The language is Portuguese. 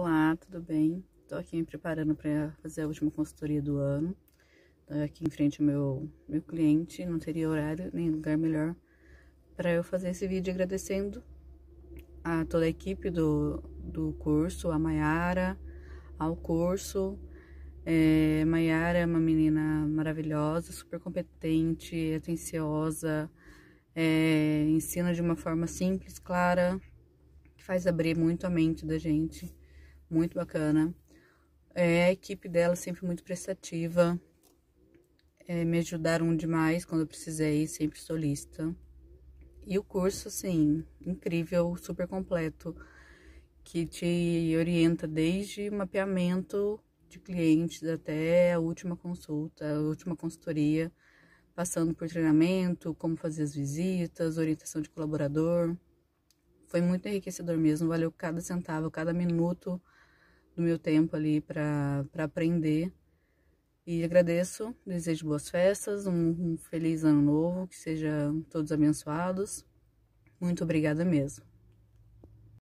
Olá, tudo bem? Estou aqui me preparando para fazer a última consultoria do ano. Estou aqui em frente ao meu, meu cliente, não teria horário nem lugar melhor para eu fazer esse vídeo agradecendo a toda a equipe do, do curso, a Mayara, ao curso. É, Mayara é uma menina maravilhosa, super competente, atenciosa, é, ensina de uma forma simples, clara, que faz abrir muito a mente da gente muito bacana. É, a equipe dela é sempre muito prestativa. É, me ajudaram demais quando eu precisei, sempre solista. E o curso, assim, incrível, super completo, que te orienta desde mapeamento de clientes até a última consulta, a última consultoria, passando por treinamento, como fazer as visitas, orientação de colaborador. Foi muito enriquecedor mesmo, valeu cada centavo, cada minuto do meu tempo ali para aprender. E agradeço, desejo boas festas, um, um feliz ano novo, que sejam todos abençoados. Muito obrigada mesmo.